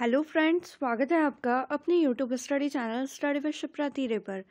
Hello friends स्वागत है आपका अपने YouTube study channel study with Shipra तीरे पर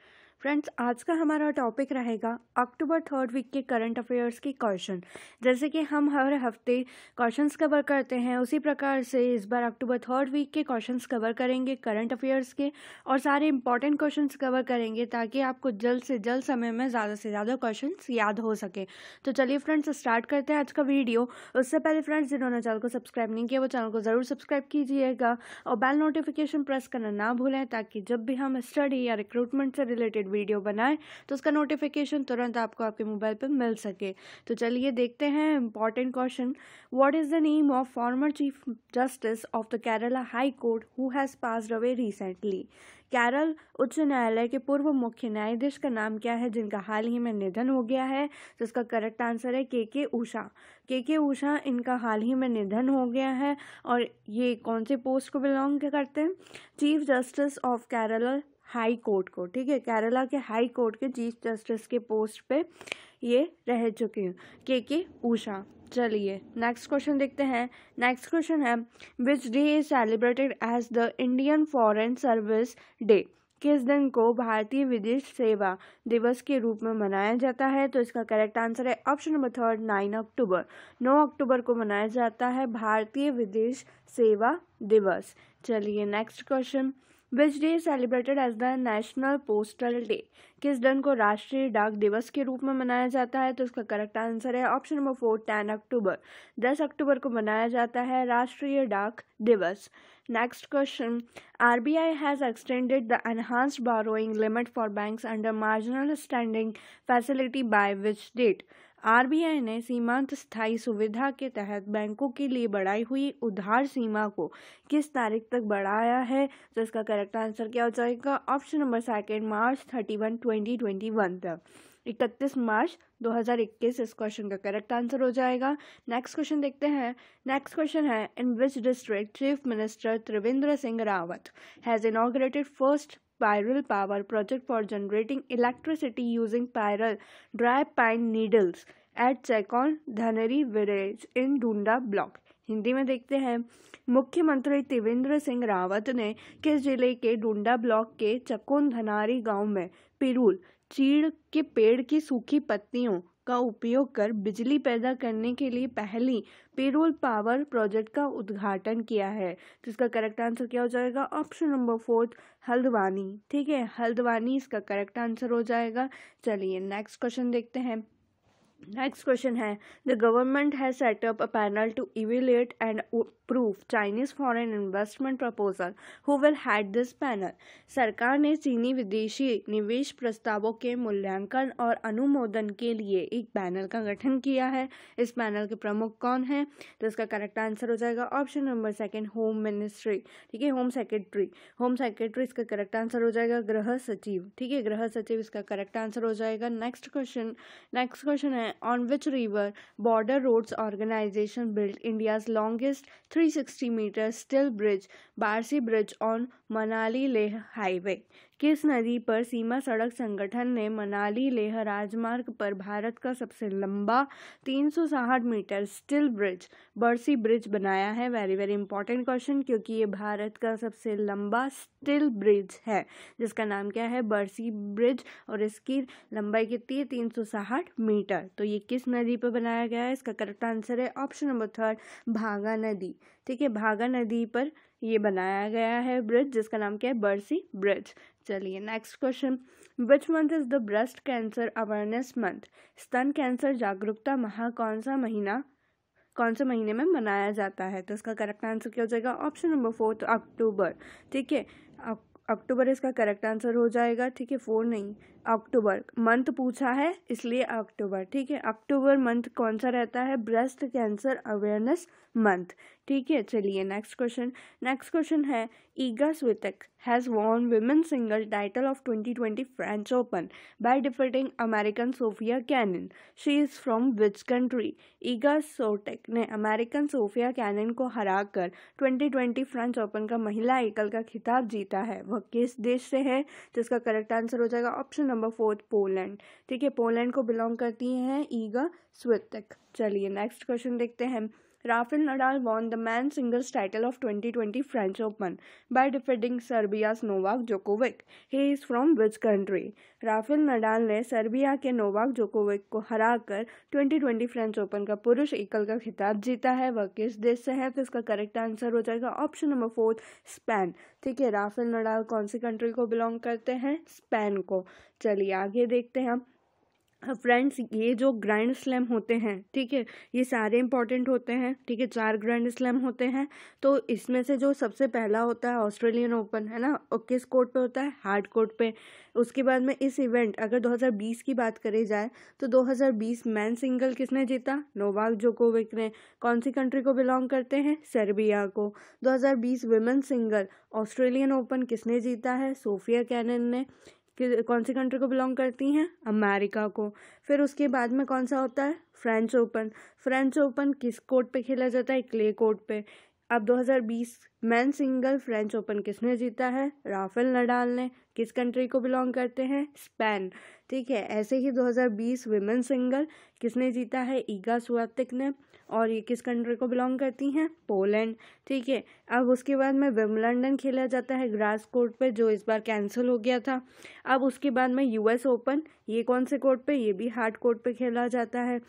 फ्रेंड्स आज का हमारा टॉपिक रहेगा अक्टूबर थर्ड वीक के करंट अफेयर्स के क्वेश्चन जैसे कि हम हर हफ्ते क्वेश्चंस कवर करते हैं उसी प्रकार से इस बार अक्टूबर थर्ड वीक के क्वेश्चंस कवर करेंगे करंट अफेयर्स के और सारे इंपॉर्टेंट क्वेश्चंस कवर करेंगे ताकि आपको जल्द से जल्द समय में ज़्यादा से ज़्यादा क्वेश्चन याद हो सके तो चलिए फ्रेंड्स स्टार्ट करते हैं आज का वीडियो उससे पहले फ्रेंड्स जिन्होंने चैनल को सब्सक्राइब नहीं किया वो चैनल को ज़रूर सब्सक्राइब कीजिएगा और बेल नोटिफिकेशन प्रेस करना ना भूलें ताकि जब भी हम स्टडी या रिक्रूटमेंट से रिलेटेड रिलेटेड वीडियो बनाएं तो उसका नोटिफिकेशन तुरंत आपको आपके मोबाइल पर मिल सके तो चलिए देखते हैं important question what is the name of former chief justice of the Kerala high court who has pass away recently Kerala उच्च न्यायालय के पूर्व मुख्य न्यायाधीश का नाम क्या है जिनका हाल ही में निधन हो गया है तो इसका करेक्ट आंसर है के के ऊषा के के ऊषा इनका हाल ही में निधन हो गया है और ये कौन से पोस्ट को बिलोंग करते हैं chief justice of Kerala high court को ठीक है केरला के हाई कोर्ट के चीफ जस्टिस के पोस्ट पे ये रह चुके हैं के के ऊषा चलिए नेक्स्ट क्वेश्चन देखते हैं नेक्स्ट क्वेश्चन है which day is celebrated as the Indian foreign service day किस दिन को भारतीय विदेश सेवा दिवस के रूप में मनाया जाता है तो इसका करेक्ट आंसर है option number third nine October नौ अक्टूबर को मनाया जाता है भारतीय विदेश सेवा दिवस चलिए next question which day celebrated as the national postal day किस दिन को राष्ट्रीय डाक दिवस के रूप में मनाया जाता है तो इसका करेक्ट आंसर है option number four ten October दस अक्टूबर को मनाया जाता है राष्ट्रीय डाक दिवस next question R B I has extended the enhanced borrowing limit for bank under marginal standing facility by which date RBI ने सीमांत स्थायी सुविधा के तहत बैंकों के लिए बढ़ाई हुई उधार सीमा को किस तारीख तक बढ़ाया है तो इसका करेक्ट आंसर क्या हो जाएगा option number second March thirty one twenty twenty one तक इकतीस मार्च 2021 इस क्वेश्चन का करेक्ट आंसर हो जाएगा नेक्स्ट क्वेश्चन देखते हैं नेक्स्ट क्वेश्चन है in which district chief minister Trivendra Singh Rawat has inaugurated first Pyral Power project for generating electricity using pyral dry pine needles at चेकॉन धनरी विलेज इन डूडा ब्लॉक हिंदी में देखते हैं मुख्यमंत्री त्रिवेंद्र सिंह रावत ने किस जिले के डूंडा ब्लॉक के चकोन धनारी गांव में पिरूल चीड़ के पेड़ की सूखी पत्तियों का उपयोग कर बिजली पैदा करने के लिए पहली पेरोल पावर प्रोजेक्ट का उद्घाटन किया है तो इसका करेक्ट आंसर क्या हो जाएगा ऑप्शन नंबर फोर्थ हल्द्वानी ठीक है हल्द्वानी इसका करेक्ट आंसर हो जाएगा चलिए नेक्स्ट क्वेश्चन देखते हैं नेक्स्ट क्वेश्चन है the government has set up a panel to evaluate and probe Chinese foreign investment proposal who will head this panel सरकार ने चीनी विदेशी निवेश प्रस्तावों के मूल्यांकन और अनुमोदन के लिए एक पैनल का गठन किया है इस पैनल के प्रमुख कौन है तो इसका करेक्ट आंसर हो जाएगा option number second home ministry ठीक है होम सेक्रेटरी होम सेक्रेटरी इसका करेक्ट आंसर हो जाएगा गृह सचिव ठीक है गृह सचिव इसका करेक्ट आंसर हो जाएगा नेक्स्ट क्वेश्चन नेक्स्ट क्वेश्चन है on which river border roads organisation build India's longest 360 meter steel bridge, Barsi Bridge on Manali Leh Highway. किस नदी पर सीमा सड़क संगठन ने मनाली लेह राजमार्ग पर भारत का सबसे लंबा 360 metre steel bridge Barsi bridge बनाया है वेरी वेरी इंपॉर्टेंट क्वेश्चन क्योंकि ये भारत का सबसे लंबा स्टील ब्रिज है जिसका नाम क्या है बर्सी ब्रिज और इसकी लंबाई कितनी है तीन मीटर तो ये किस नदी पर बनाया गया है इसका करेक्ट आंसर है ऑप्शन नंबर थर्ड भागा नदी ठीक है भागा नदी पर ये बनाया गया है ब्रिज जिसका नाम क्या है बर्सी ब्रिज चलिए next question which month is the breast cancer awareness month स्तन कैंसर जागरूकता माह कौन सा महीना कौन से महीने में मनाया जाता है तो इसका करेक्ट आंसर क्या हो जाएगा ऑप्शन नंबर फोर्थ अक्टूबर ठीक है अक्टूबर इसका करेक्ट आंसर हो जाएगा ठीक है फोर नहीं अक्टूबर मंथ पूछा है इसलिए अक्टूबर ठीक है अक्टूबर मंथ कौन सा रहता है ब्रेस्ट कैंसर अवेयरनेस मंथ ठीक है चलिए नेक्स्ट क्वेश्चन नेक्स्ट क्वेश्चन है Iga Swiatek has won women singles title of 2020 French Open by defeating American Sofia Kenin she is from which country Iga Swiatek ने American Sofia cannon को हरा कर twenty twenty French open का महिला एकल का खिताब जीता है वह किस देश से है जिसका करेक्ट आंसर हो जाएगा ऑप्शन नंबर फोर्थ पोलैंड ठीक है पोलैंड को बिलोंग करती हैं ईगा स्वतक चलिए नेक्स्ट क्वेश्चन देखते हैं Rafael Nadal won the men's singles title of 2020 French Open by defeating Serbia's Novak Djokovic. He is from which country? Rafael Nadal ने सर्बिया के नोवाक जोकोविक को हराकर 2020 फ्रेंच ओपन का पुरुष एकल का खिताब जीता है वह किस देश से है तो इसका करेक्ट आंसर हो जाएगा ऑप्शन नंबर फोर्थ स्पेन ठीक है राफेल नडाल कौन सी कंट्री को बिलोंग करते हैं स्पेन को चलिए आगे देखते हैं हम फ्रेंड्स हाँ, ये जो ग्रैंड स्लैम होते हैं ठीक है ये सारे इंपॉर्टेंट होते हैं ठीक है चार ग्रैंड स्लैम होते हैं तो इसमें से जो सबसे पहला होता है ऑस्ट्रेलियन ओपन है ना किस कोर्ट पे होता है हार्ड कोर्ट पे उसके बाद में इस इवेंट अगर 2020 की बात करी जाए तो 2020 मैन सिंगल किसने जीता नोवाक जोकोविक ने कौन सी कंट्री को बिलोंग करते हैं सर्बिया को 2020 वुमेन सिंगल ऑस्ट्रेलियन ओपन किसने जीता है सोफिया कैनन ने कि कौन सी कंट्री को बिलोंग करती हैं अमेरिका को फिर उसके बाद में कौन सा होता है फ्रेंच ओपन फ्रेंच ओपन किस कोर्ट पे खेला जाता है क्ले कोर्ट पे अब 2020 मैन सिंगल फ्रेंच ओपन किसने जीता है राफेल नडाल ने किस कंट्री को बिलोंग करते हैं स्पेन ठीक है ऐसे ही 2020 वुमेन सिंगल किसने जीता है ईगा सुअतिक ने और ये किस कंट्री को बिलोंग करती हैं पोलैंड ठीक है अब उसके बाद में विमलंडन खेला जाता है ग्रास कोर्ट पे जो इस बार कैंसिल हो गया था अब उसके बाद में यूएस ओपन ये कौन से कोर्ट पे ये भी हार्ड कोर्ट पे खेला जाता है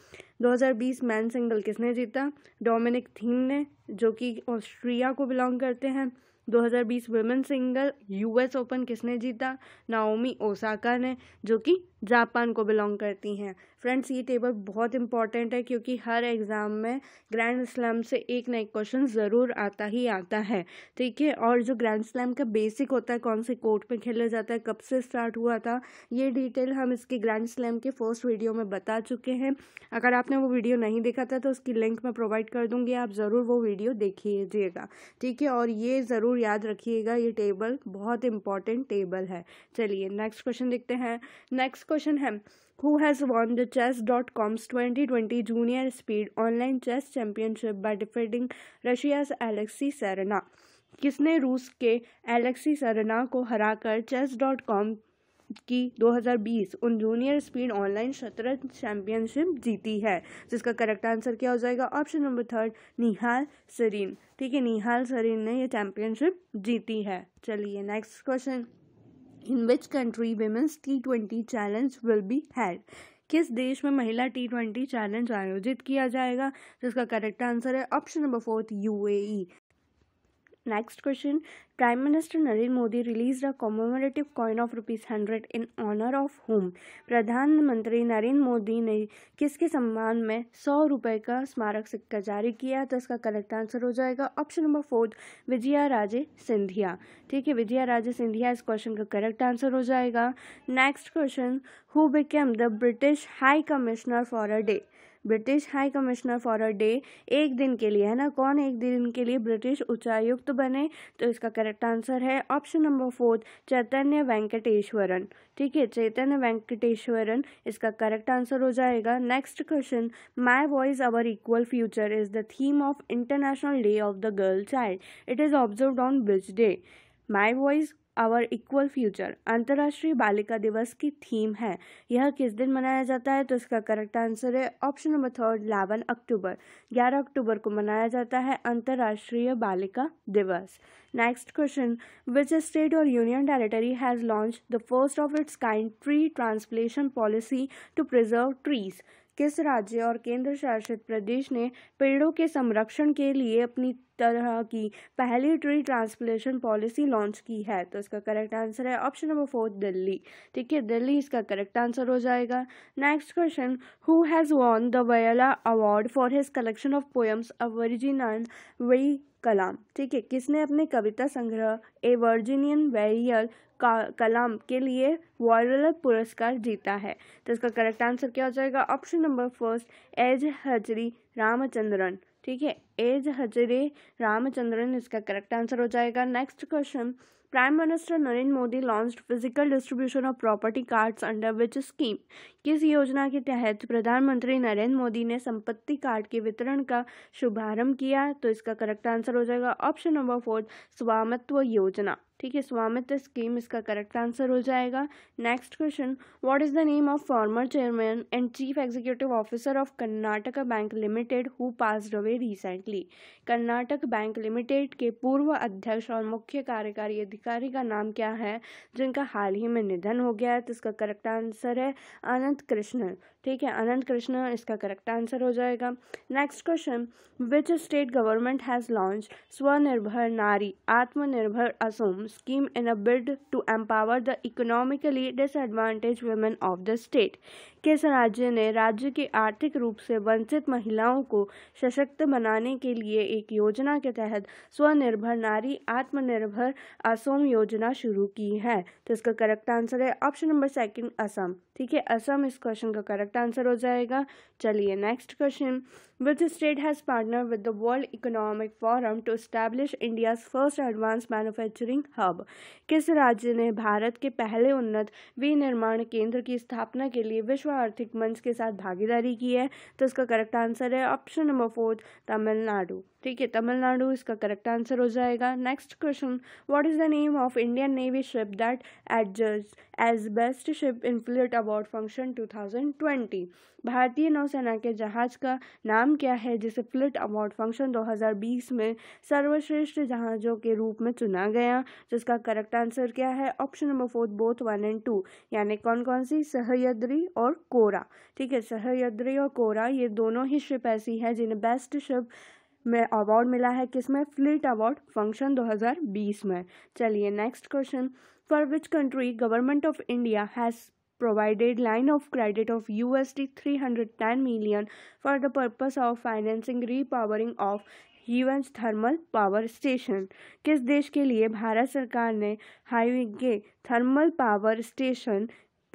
2020 मैन सिंगल किसने जीता डोमिनिक थीम ने जो कि ऑस्ट्रिया को बिलोंग करते हैं 2020 वुमेन सिंगल यूएस ओपन किसने जीता नाओमी ओसाका ने जो कि जापान को बिलोंग करती हैं फ्रेंड्स ये टेबल बहुत इंपॉर्टेंट है क्योंकि हर एग्ज़ाम में ग्रैंड स्लैम से एक ना एक क्वेश्चन ज़रूर आता ही आता है ठीक है और जो ग्रैंड स्लैम का बेसिक होता है कौन से कोर्ट में खेला जाता है कब से स्टार्ट हुआ था ये डिटेल हम इसके ग्रैंड स्लैम के फर्स्ट वीडियो में बता चुके हैं अगर आपने वो वीडियो नहीं देखा था तो उसकी लिंक मैं प्रोवाइड कर दूँगी आप ज़रूर वो वीडियो देखिएगा ठीक है और ये ज़रूर याद रखिएगा ये टेबल बहुत इंपॉर्टेंट टेबल है चलिए नेक्स्ट क्वेश्चन देखते हैं नेक्स्ट नेक्स्ट क्वेश्चन है who has won the chess dot com's twenty twenty junior speed online chess championship by defending Russia's Alexey Sarana किसने रूस के एलेक्सी सेरेना को हराकर चेस डॉट कॉम की 2020 उन जूनियर स्पीड ऑनलाइन शतरंज चैंपियनशिप जीती है जिसका करेक्ट आंसर क्या हो जाएगा option number third Nihal Sarin ठीक है निहाल सरीन ने यह चैंपियनशिप जीती है चलिए next question in which country women's T twenty challenge will be held किस देश में महिला टी ट्वेंटी चैलेंज आयोजित किया जाएगा जिसका करेक्ट आंसर है option number fourth UAE next question prime minister Narendra Modi release the commemorative coin of rupees hundred in honour of home प्रधानमंत्री नरेंद्र मोदी ने किसके सम्मान में सौ रुपए का स्मारक सिक्का जारी किया तो इसका करेक्ट आंसर हो जाएगा option number fourth Vijaya Raje Scindia ठीक है विजया राजे सिंधिया इस क्वेश्चन का करेक्ट आंसर हो जाएगा next question who became the British high commissioner for a day British high commissioner for a day एक दिन के लिए है ना कौन एक दिन के लिए ब्रिटिश उच्चायुक्त बने तो इसका करेक्ट आंसर है option number fourth Chaitanya Venkateswaran ठीक है चैतन्य वेंकटेश्वरन इसका करेक्ट आंसर हो जाएगा next question my voice our equal future is the theme of international day of the girl child it is observe on which day my voice our equal future अंतर्राष्ट्रीय बालिका दिवस की theme है यह किस दिन मनाया जाता है तो इसका करेक्ट आंसर है option number third eleven October ग्यारह अक्टूबर को मनाया जाता है अंतर्राष्ट्रीय बालिका दिवस नेक्स्ट क्वेश्चन विच स्टेट और union territory has launch the first of its kind tree transplantation policy to preserve trees किस राज्य और केंद्र शासित प्रदेश ने पेड़ों के संरक्षण के लिए अपनी तरह की पहली ट्री ट्रांसप्लेशन पॉलिसी लॉन्च की है तो इसका करेक्ट आंसर है ऑप्शन नंबर फोर दिल्ली ठीक है दिल्ली इसका करेक्ट आंसर हो जाएगा next question who has won the Vayalar award for his collection of poems a virgin Kalam ठीक है किसने अपने कविता संग्रह ए वर्जिनियन वेरियल कलाम के लिए वॉरल पुरस्कार जीता है तो इसका करेक्ट आंसर क्या हो जाएगा ऑप्शन नंबर फर्स्ट एज हजरी रामचंद्रन ठीक है एज हजरे रामचंद्रन इसका करेक्ट आंसर हो जाएगा next question Prime Minister Narendra Modi launch physical distribution of property cards under which scheme किस योजना के तहत प्रधानमंत्री नरेंद्र मोदी ने संपत्ति कार्ड के वितरण का शुभारंभ किया तो इसका करेक्ट आंसर हो जाएगा ऑप्शन नंबर फोर स्वामित्व योजना ठीक है स्वामित्व स्कीम इसका करेक्ट आंसर हो जाएगा next question what is the name of former chairman and chief executive officer of Karnataka bank limited who pass away recently Karnataka bank limited के पूर्व अध्यक्ष और मुख्य कार्यकारी अधिकारी का नाम क्या है जिनका हाल ही में निधन हो गया है तो इसका करेक्ट आंसर है अनंत कृष्णन ठीक है अनंत कृष्ण इसका करेक्ट आंसर हो जाएगा next question which state government has launch Swanirbhar Naari Atmanirbhar Asom scheme in a bid to empower the economically disadvantaged women of the state. किस राज्य ने राज्य की आर्थिक रूप से वंचित महिलाओं को सशक्त बनाने के लिए एक योजना के तहत स्वनिर्भर नारी आत्मनिर्भर असम योजना शुरू की है तो इसका करेक्ट आंसर है ऑप्शन नंबर सेकंड असम ठीक है असम इस क्वेश्चन का करेक्ट आंसर हो जाएगा चलिए next question which state has partner with the world economic forum to establish India's first advance manufacturing hub किस राज्य ने भारत के पहले उन्नत विनिर्माण केंद्र की स्थापना के लिए विश्व आर्थिक मंच के साथ भागीदारी की है तो इसका करेक्ट आंसर है ऑप्शन नंबर फोर्थ तमिलनाडु ठीक है तमिलनाडु इसका करेक्ट आंसर हो जाएगा next question what is the name of Indian navy ship that adjust as best ship in fleet award function 2020 भारतीय नौसेना के जहाज का नाम क्या है जिसे फ्लिट अवार्ड फंक्शन 2020 में सर्वश्रेष्ठ जहाज़ों के रूप में चुना गया जिसका करेक्ट आंसर क्या है option number fourth both one and two यानी कौन कौन सी सहयद्री और कोरा ठीक है सहयद्री और कोरा ये दोनों ही शिप ऐसी है जिन्हें बेस्ट शिप में अवार्ड मिला है किसमें फ्लिट अवार्ड फंक्शन 2020 में चलिए next question for which country government of India has provided line of credit of U S credit three hundred ten million for the purpose of financing repowering of Hwange thermal power station किस देश के लिए भारत सरकार ने highway के thermal power station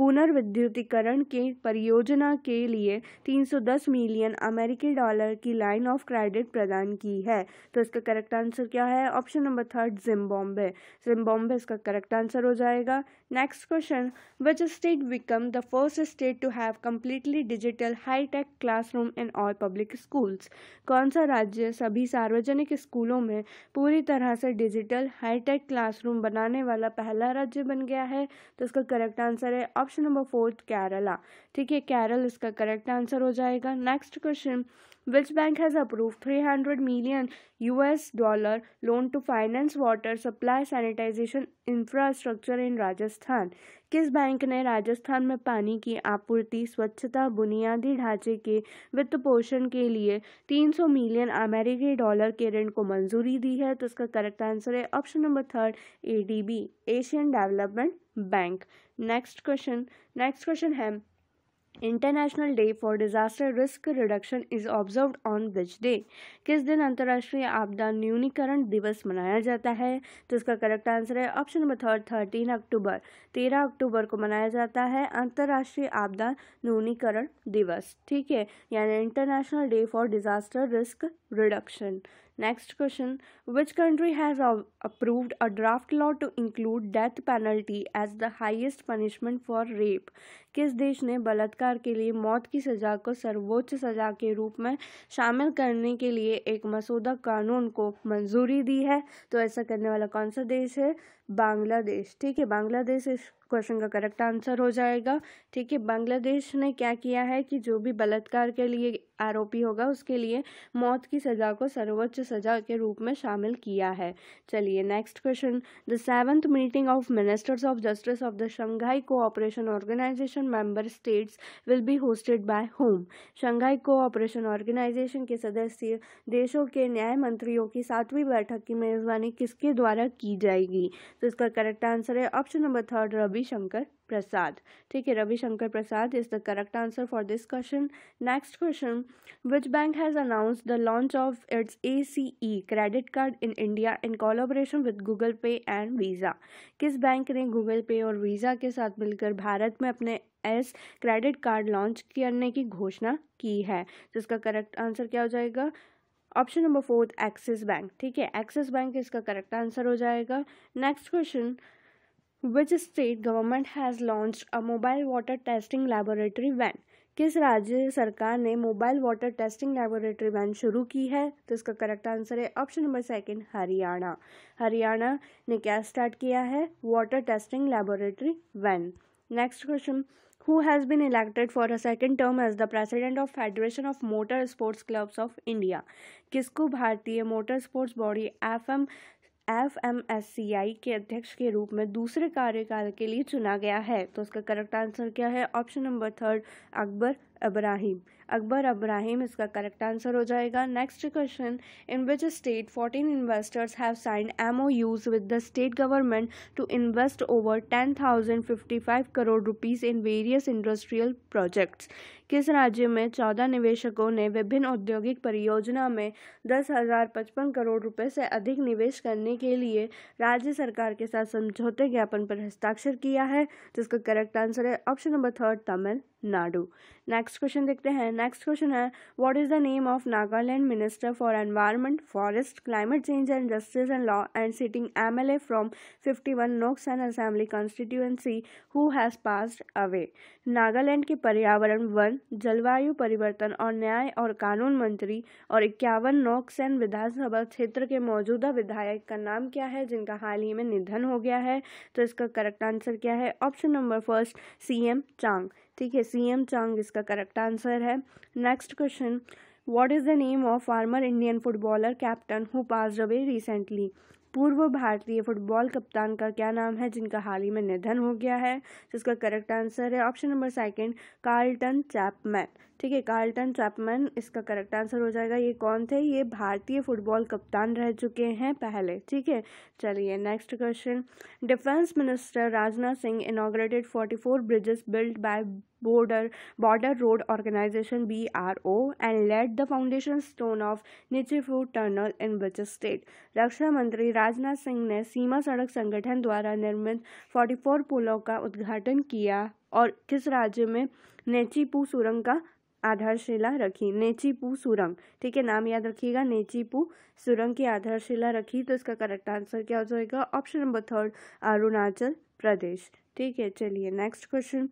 पुनर्विद्युतीकरण के परियोजना के लिए 310 मिलियन अमेरिकी डॉलर की लाइन ऑफ क्रेडिट प्रदान की है तो इसका करेक्ट आंसर क्या है option number third Zimbabwe Zimbabwe इसका करेक्ट आंसर हो जाएगा next question which state become the first state to have completely digital hitech classroom in all public schools कौन सा राज्य सभी सार्वजनिक स्कूलों में पूरी तरह से डिजिटल हाईटेक क्लासरूम बनाने वाला पहला राज्य बन गया है तो इसका करेक्ट आंसर है option option number fourth Kerala ठीक है केरल इसका करेक्ट आंसर हो जाएगा next question which bank has approve three hundred million US dollar loan to finance water supply sanitization infrastructure in Rajasthan किस बैंक ने राजस्थान में पानी की आपूर्ति स्वच्छता बुनियादी ढांचे के वित्त पोषण के लिए 300 मिलियन अमेरिकी डॉलर के ऋण को मंजूरी दी है तो इसका करेक्ट आंसर है option number third ADB Asian development bank next question next question है international day for disaster risk reduction is observe on which day किस दिन अंतर्राष्ट्रीय आपदा न्यूनीकरण दिवस मनाया जाता है तो इसका करेक्ट आंसर है option number third thirteen October तेरह अक्टूबर को मनाया जाता है अंतर्राष्ट्रीय आपदा न्यूनीकरण दिवस ठीक है यानी international day for disaster risk reduction Next question Which country has approved a draft law to include death penalty as the highest punishment for rape? किस देश ने बलात्कार के लिए मौत की सजा को सर्वोच्च सजा के रूप में शामिल करने के लिए एक मसौदा कानून को मंजूरी दी है तो ऐसा करने वाला कौन सा देश है बांग्लादेश ठीक है बांग्लादेश इस क्वेश्चन का करेक्ट आंसर हो जाएगा ठीक है बांग्लादेश ने क्या किया है कि जो भी बलात्कार के लिए आरोपी होगा उसके लिए मौत की सजा को सर्वोच्च सजा के रूप में शामिल किया है चलिए next question the seventh meeting of ministers of justice of the Shanghai cooperation organization member states will be hosted by whom Shanghai cooperation organization के सदस्य देशों के न्याय मंत्रियों की सातवीं बैठक की मेजबानी किसके द्वारा की जाएगी तो इसका करेक्ट आंसर है option number third Ravishankar Prasad ठीक है Ravishankar Prasad is the correct answer for this question next question which bank has announce the launch of its A C E credit card in India in collaboration with Google Pay and Visa किस bank ने Google Pay और visa के साथ मिलकर भारत में अपने S credit card launch करने की घोषणा की है तो इसका करेक्ट आंसर क्या हो जाएगा option number fourth Axis bank ठीक है एक्सिस बैंक इसका करेक्ट आंसर हो जाएगा next question which state government has launch a mobile water testing laboratory van किस राज्य सरकार ने mobile water testing laboratory van शुरू की है तो इसका करेक्ट आंसर है option number second Haryana Haryana ने क्या स्टार्ट किया है water testing laboratory van next question who has been elected for a second term as the president of Federation of Motor Sports Clubs of India. किसको भारतीय motor sports body F M F M S C I के अध्यक्ष के रूप में दूसरे कार्यकाल के लिए चुना गया है तो उसका करेक्ट आंसर क्या है option number third Akbar Ebrahim Akbar Ebrahim इसका करेक्ट आंसर हो जाएगा next question in which state fourteen investors have signed use with the state government to invest over ten thousand fifty five crore rupees in various industrial projects किस राज्य में चौदह निवेशकों ने विभिन्न औद्योगिक परियोजना में दस हजार पचपन करोड़ रुपये से अधिक निवेश करने के लिए राज्य सरकार के साथ समझौते ज्ञापन पर हस्ताक्षर किया है जिसका करेक्ट आंसर है option number third Tamil Nadu next question देखते हैं नेक्स्ट क्वेश्चन है what is the name of Nagaland minister for environment forest climate change and justice and law and sitting MLA from 51 one Noksen assembly constituency who has passed away Nagaland के पर्यावरण one जलवायु परिवर्तन और न्याय और कानून मंत्री और इक्यावन नोक्स एंड विधानसभा क्षेत्र के मौजूदा विधायक का नाम क्या है जिनका हाल ही में निधन हो गया है तो इसका करेक्ट आंसर क्या है option number first C M Chang ठीक है सीएम चांग इसका करेक्ट आंसर है next question what is the name of former Indian footballer captain who pass away recently पूर्व भारतीय फुटबॉल कप्तान का क्या नाम है जिनका हाल ही में निधन हो गया है जिसका करेक्ट आंसर है option number second Carlton Chapman ठीक है कार्लटन चैपमैन इसका करेक्ट आंसर हो जाएगा ये कौन थे ये भारतीय फुटबॉल कप्तान रह चुके हैं पहले ठीक है चलिए next question defence minister Rajnath Singh inaugurated forty four bridges built by organization B R O and laid the foundation stone of of nichifu tunnel in which state रक्षा मंत्री राजनाथ सिंह ने सीमा सड़क संगठन द्वारा निर्मित फोर्टी फोर पुलों का उद्घाटन किया और किस राज्य में नेचीपू सुरंग का आधारशिला रखी नेचीपू सुरंग ठीक है नाम याद रखिएगा नेचीपू सुरंग की आधारशिला रखी तो इसका करेक्ट आंसर क्या हो जाएगा option number third Arunachal Pradesh ठीक है चलिए next question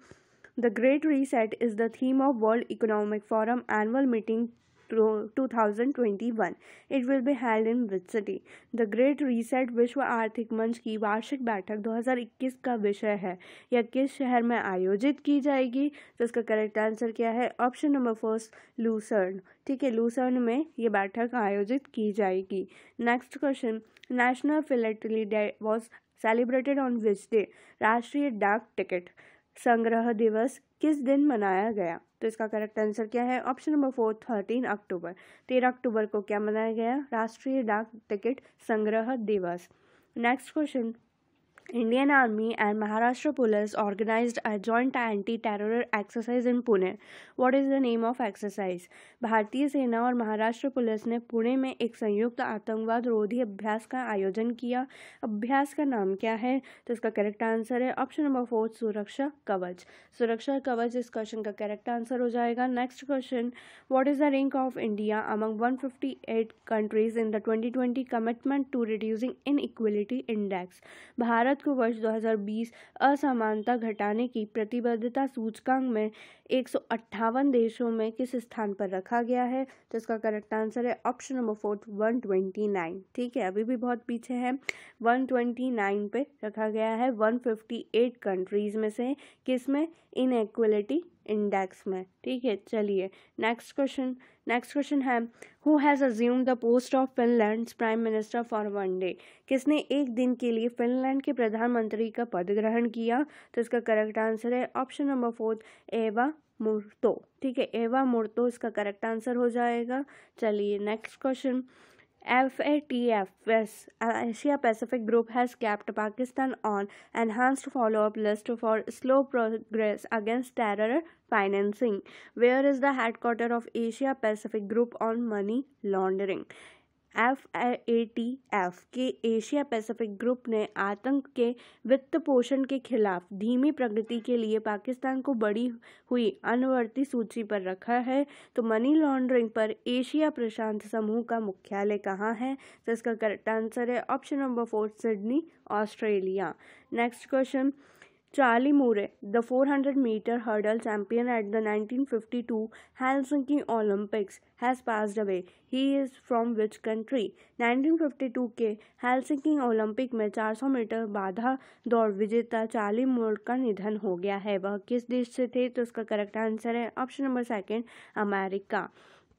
the great reset is the theme of world economic forum annual meeting 2021. It will be held in which city? The great reset विश्व आर्थिक मंच की वार्षिक बैठक 2021 का विषय है यह किस शहर में आयोजित की जाएगी तो इसका करेक्ट आंसर क्या है ऑप्शन नंबर फर्स्ट लूसर्न ठीक है लूसर्न में ये बैठक आयोजित की जाएगी next question national philately day was celebrated on which day राष्ट्रीय डाक टिकट संग्रह दिवस किस दिन मनाया गया तो इसका करेक्ट आंसर क्या है option number four thirteen October तेरह अक्टूबर को क्या मनाया गया राष्ट्रीय डाक टिकट संग्रह दिवस next question Indian Army and Maharashtra Police organized a joint anti-terror exercise in Pune. What is the name of exercise? भारतीय सेना और महाराष्ट्र पुलिस ने पुणे में एक संयुक्त आतंकवाद रोधी अभ्यास का आयोजन किया अभ्यास का नाम क्या है तो इसका करेक्ट आंसर है option number four Suraksha Kavach सुरक्षा कवच इस क्वेश्चन का करेक्ट आंसर हो जाएगा next question what is the rank of India among 158 countries in the 2020 commitment to reducing equality index Bharat Bharat को वर्ष 2020 असमानता घटाने की प्रतिबद्धता सूचकांक में एक देशों में किस स्थान पर रखा गया है तो इसका करेक्ट आंसर है ऑप्शन नंबर फोर्थ वन ठीक है अभी भी बहुत पीछे है 129 पे रखा गया है 158 कंट्रीज में से किस में इनक्वलिटी इंडेक्स में ठीक है चलिए नेक्स्ट क्वेश्चन नेक्स्ट क्वेश्चन है who has assume the post of Finland prime minister for one day किसने एक दिन के लिए फिनलैंड के प्रधानमंत्री का पद ग्रहण किया तो इसका करेक्ट आंसर है option number fourth Aava Murto ठीक है एवा मुर्तो इसका करेक्ट आंसर हो जाएगा चलिए next question FATF, uh, Asia Pacific Group, has kept Pakistan on enhanced follow-up list for slow progress against terror financing. Where is the headquarters of Asia Pacific Group on money laundering? F A T F के Asia pacific group ने आतंक के वित्त पोषण के खिलाफ धीमी प्रगति के लिए पाकिस्तान को बड़ी हुई अनुवर्ती सूची पर रखा है तो मनी लॉन्ड्रिंग पर एशिया प्रशांत समूह का मुख्यालय कहाँ है तो इसका करेक्ट आंसर है option number four Sydney Australia next question Charlie Moore the 400 meter hurdle champion at the 1952 Helsinki olympics has passed away he is from which country 1952 के हेलसिंकी ओलंपिक में 400 मीटर बाधा दौड़ विजेता चार्ली मोर का निधन हो गया है वह किस देश से थे तो उसका करेक्ट आंसर है ऑप्शन नंबर सेकेंड अमेरिका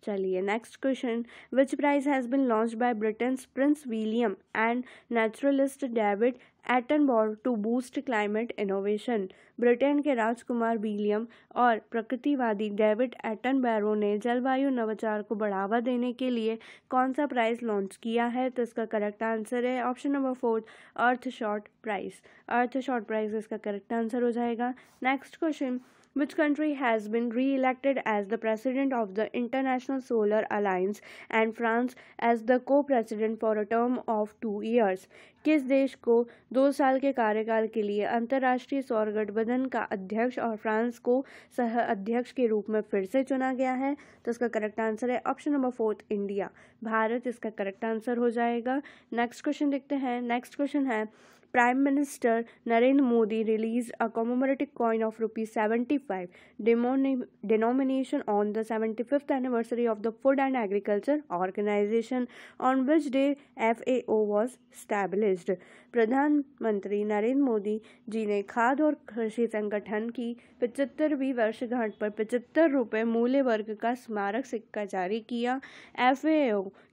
चलिए next question which prize has been launch by Britain's prince William and naturalist David Attenborough to boost climate innovation. Britain के राजकुमार विलियम और प्रकृतिवादी डेविड एटन बैरो ने जलवायु नवाचार को बढ़ावा देने के लिए कौन सा प्राइज़ लॉन्च किया है तो इसका करेक्ट आंसर है option number fourth earth shot prize earth shot prize इसका करेक्ट आंसर हो जाएगा next question which country has been re-elected as the president of the International Solar Alliance and France as the co-president for a term of two years. किस देश को दो साल के कार्यकाल के लिए अंतर्राष्ट्रीय सौर गठबंधन सदन का अध्यक्ष और फ्रांस को सह अध्यक्ष के रूप में फिर से चुना गया है तो इसका करेक्ट आंसर है option number fourth India Bharat इसका करेक्ट आंसर हो जाएगा नेक्स्ट क्वेश्चन देखते हैं नेक्स्ट क्वेश्चन है Prime Minister Narendra Modi released a commemorative coin of rupees 75 denomination on the 75th anniversary of the Food and Agriculture Organization on which day FAO was established. प्रधानमंत्री नरेंद्र मोदी जी ने खाद और कृषि संगठन की पचहत्तरवीं वर्षगांठ पर पचहत्तर रुपये मूल्य वर्ग का स्मारक सिक्का जारी किया एफ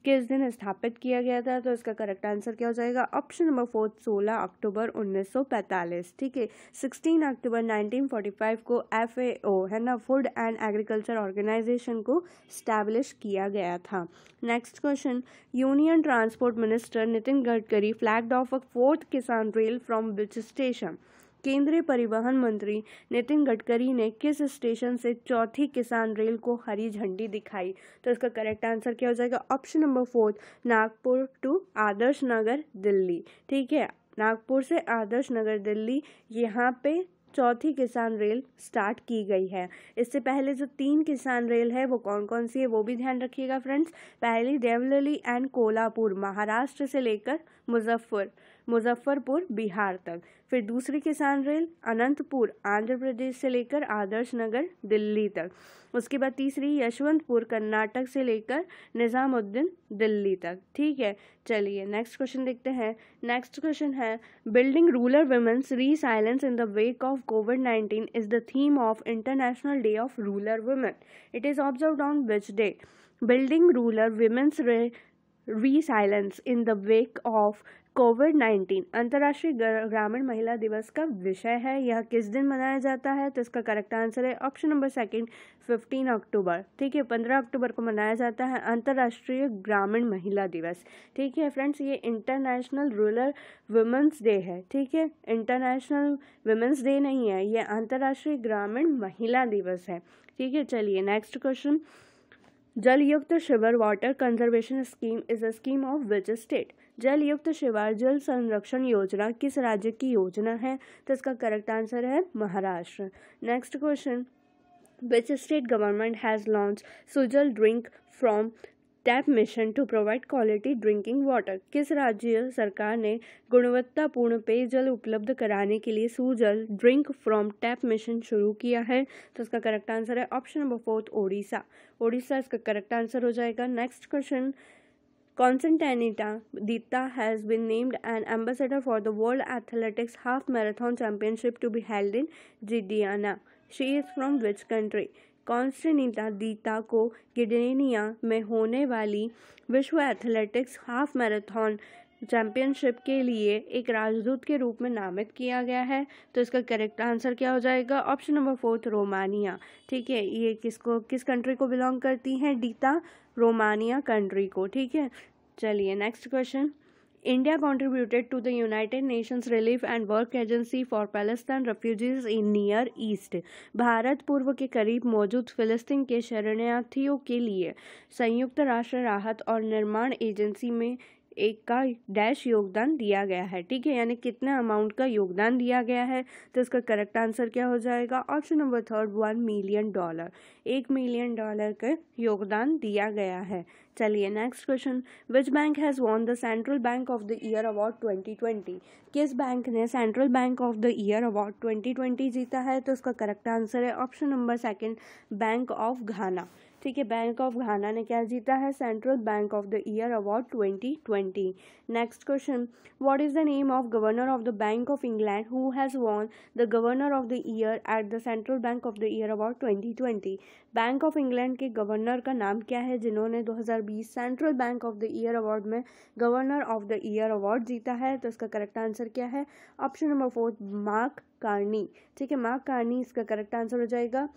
किस दिन स्थापित किया गया था तो इसका करेक्ट आंसर क्या हो जाएगा ऑप्शन नंबर फोर्थ सोलह अक्टूबर 1945 ठीक है 16 अक्टूबर 1945 को एफएओ है ना फूड एंड एग्रीकल्चर ऑर्गेनाइजेशन को स्टैब्लिश किया गया था next question union transport minister Nitin Gadkari flagged off a fourth Kisan rail from which station केंद्रीय परिवहन मंत्री नितिन गडकरी ने किस स्टेशन से चौथी किसान रेल को हरी झंडी दिखाई तो इसका करेक्ट आंसर क्या हो जाएगा option number fourth Nagpur to Adarsh Nagar Delhi ठीक है नागपुर से आदर्श नगर दिल्ली यहाँ पे चौथी किसान रेल स्टार्ट की गई है इससे पहले जो तीन किसान रेल है वो कौन कौन सी है वो भी ध्यान रखिएगा फ्रेंड्स पहली देवलली एंड कोल्हापुर महाराष्ट्र से लेकर मुजफ्फर मुजफ्फरपुर बिहार तक फिर दूसरी किसान रेल अनंतपुर आंध्र प्रदेश से लेकर आदर्श नगर दिल्ली तक उसके बाद तीसरी यशवंतपुर कर्नाटक से लेकर निज़ामुद्दीन दिल्ली तक ठीक है चलिए नेक्स्ट क्वेश्चन देखते हैं नेक्स्ट क्वेश्चन है building rural women's resilience in the wake of covid nineteen is the theme of international day of rural women it is observe on which day building rural resilience in the wake of covid 19 अंतर्राष्ट्रीय ग्रामीण महिला दिवस का विषय है यह किस दिन मनाया जाता है तो इसका करेक्ट आंसर है ऑप्शन नंबर सेकंड 15 अक्टूबर ठीक है 15 अक्टूबर को मनाया जाता है अंतर्राष्ट्रीय ग्रामीण महिला दिवस ठीक है फ्रेंड्स ये इंटरनेशनल रूरल वुमेंस डे है ठीक है इंटरनेशनल वुमेंस डे नहीं है यह अंतर्राष्ट्रीय ग्रामीण महिला दिवस है ठीक है चलिए next question Jalyukt Shivar water conservation scheme is a scheme of which state Jalyukt Shivar जल संरक्षण योजना किस राज्य की योजना है तो इसका करेक्ट आंसर है Maharashtra next question which state government has launch Sujal drink from step mission to provide quality drinking water किस राज्य सरकार ने गुणवत्तापूर्ण पेयजल उपलब्ध कराने के लिए Sujal drink from tap mission शुरू किया है तो इसका करेक्ट आंसर है option number fourth Odisha Odisha इसका करेक्ट आंसर हो जाएगा next question Constantina Dita has been named an ambassador for the world athletics half marathon championship to be held in Gdynia she is from which country Dita को Gdynia में होने वाली विश्व athletics half marathon championship के लिए एक राजदूत के रूप में नामित किया गया है तो इसका करेक्ट आंसर क्या हो जाएगा ऑप्शन नंबर फोर्थ रोमानिया ठीक है ये किसको किस कंट्री को बिलोंग करती हैं डीता रोमानिया कंट्री को ठीक है चलिए next question India contributed to the United Nations Relief and Work Agency for Palestine Refugees in Near East. Bharat पूर्व के करीब मौजूद फिलिस्तीन के शरणार्थियों के लिए संयुक्त राष्ट्र राहत और निर्माण एजेंसी में एक का डैश योगदान दिया गया है ठीक है यानी कितने अमाउंट का योगदान दिया गया है तो इसका करेक्ट आंसर क्या हो जाएगा option number third one million dollar एक मिलियन डॉलर का योगदान दिया गया है चलिए next question which bank has won the central bank of the year award 2020 किस बैंक ने central bank of the year award 2020 जीता है तो उसका करेक्ट आंसर है option number second bank of Ghana ठीक है बैंक ऑफ घाना ने क्या जीता है central bank of the year award 2020 next question what is the name of governor of the bank of England who has won the governor of the year at the central bank of the year award 2020 bank of England के governor का नाम क्या है जिन्होंने 2020 central bank of the year award में governor of the year award जीता है तो इसका करेक्ट आंसर क्या है option number fourth Mark Carney ठीक है मार्क कार्नी इसका करेक्ट आंसर हो जाएगा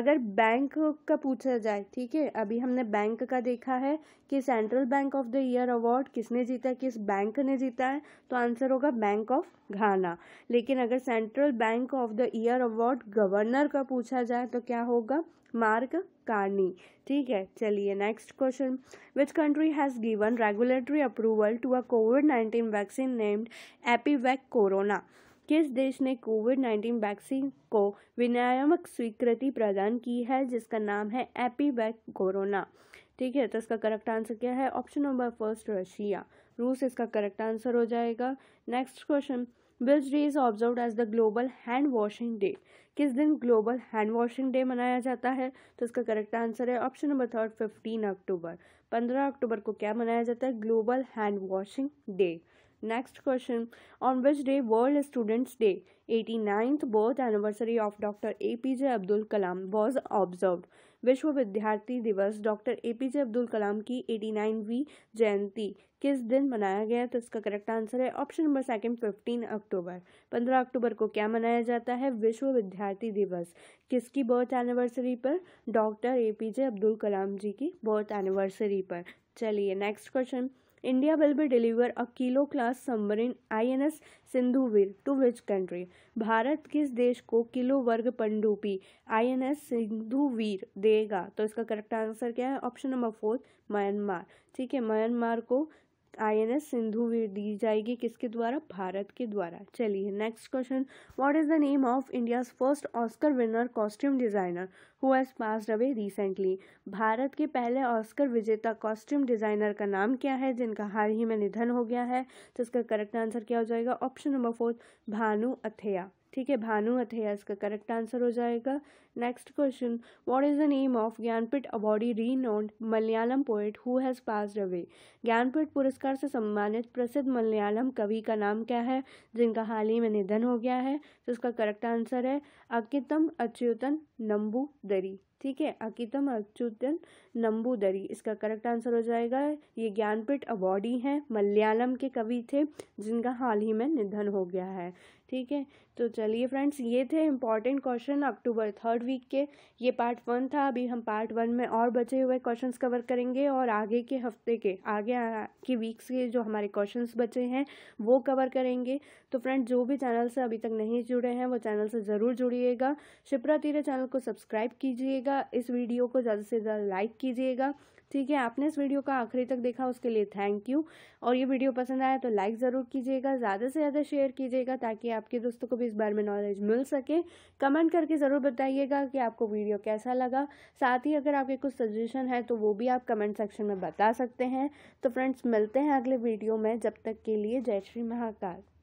अगर बैंक का पूछा जाए ठीक है अभी हमने बैंक का देखा है कि central bank of the year award किसने जीता किस बैंक ने जीता है तो आंसर होगा बैंक ऑफ घाना लेकिन अगर central bank of the year award governor का पूछा जाए तो क्या होगा मार्क कार्नी ठीक है चलिए next question which country has given regulatory approval to a covid nineteen vaccine named EpiVac Corona किस देश ने कोविड नाइन्टीन वैक्सीन को विनियामक स्वीकृति प्रदान की है जिसका नाम है एपीबैक कोरोना ठीक है तो इसका करेक्ट आंसर क्या है ऑप्शन नंबर फर्स्ट रशिया रूस इसका करेक्ट आंसर हो जाएगा next question which day is observe as the global hand washing day किस दिन ग्लोबल हैंड वॉशिंग डे मनाया जाता है तो इसका करेक्ट आंसर है option number third fifteen October पंद्रह अक्टूबर को क्या मनाया जाता है global hand washing day next question which day world students day eighty ninth birth anniversary of doctor A P J Abdul Kalam was observe विश्व विद्यार्थी दिवस doctor A P J Abdul Kalam की एटी नाइनवीं जयंती किस दिन मनाया गया तो इसका करेक्ट आंसर है option number second fifteen October पंद्रह अक्टूबर को क्या मनाया जाता है विश्व विद्यार्थी दिवस किसकी बर्थ एनिवर्सरी पर doctor A J Abdul Kalam ji की बर्थ एनिवर्सरी पर चलिए next question India will be deliver a kilo class submarine INS Sindhuvir to which country Bharat किस देश को किलो वर्ग पनडुपी आईएनएस सिंधुवीर देगा तो इसका करेक्ट आंसर क्या है ऑप्शन नंबर फोर्थ म्यांमार ठीक है म्यांमार को आई एन एस सिंधु भी दी जाएगी किसके द्वारा भारत के द्वारा चलिए next question what is the name of India's first Oscar winner costume designer who has passed away recently Bharat के पहले ऑस्कर विजेता कॉस्ट्यूम डिजाइनर का नाम क्या है जिनका हाल ही में निधन हो गया है तो इसका करेक्ट आंसर क्या हो जाएगा option number fourth Bhanu Athaiya ठीक है भानु अथैया इसका करेक्ट आंसर हो जाएगा next question what is the name of Jnanpith awardee known Malayalam poet who has pass away Jnanpith पुरस्कार से सम्मानित प्रसिद्ध मलयालम कवि का नाम क्या है जिनका हाल ही में निधन हो गया है तो इसका करेक्ट आंसर है अकितम अच्युतन नंबूदरी ठीक है अकितम अच्युतन नंबूदरी इसका करेक्ट आंसर हो जाएगा ये ज्ञानपीठ अवॉर्डी हैं मलयालम के कवि थे जिनका हाल ही में निधन हो गया है ठीक है तो चलिए फ्रेंड्स ये थे important question October third week के ये पार्ट वन था अभी हम पार्ट वन में और बचे हुए क्वेश्चंस कवर करेंगे और आगे के हफ्ते के आगे के वीक्स के जो हमारे क्वेश्चंस बचे हैं वो कवर करेंगे तो फ्रेंड्स जो भी चैनल से अभी तक नहीं जुड़े हैं वो चैनल से ज़रूर जुड़िए करिएगा शिप्रा तीरे चैनल को सब्सक्राइब कीजिएगा इस वीडियो को ज़्यादा से ज़्यादा लाइक कीजिएगा ठीक है आपने इस वीडियो का आखिरी तक देखा उसके लिए थैंक यू और ये वीडियो पसंद आया तो लाइक ज़रूर कीजिएगा ज़्यादा से ज़्यादा शेयर कीजिएगा ताकि आपके दोस्तों को भी इस बारे में नॉलेज मिल सके कमेंट करके ज़रूर बताइएगा कि आपको वीडियो कैसा लगा साथ ही अगर आपके कुछ सजेशन है तो वो भी आप कमेंट सेक्शन में बता सकते हैं तो फ्रेंड्स मिलते हैं अगले वीडियो में जब तक के लिए जय श्री महाकाल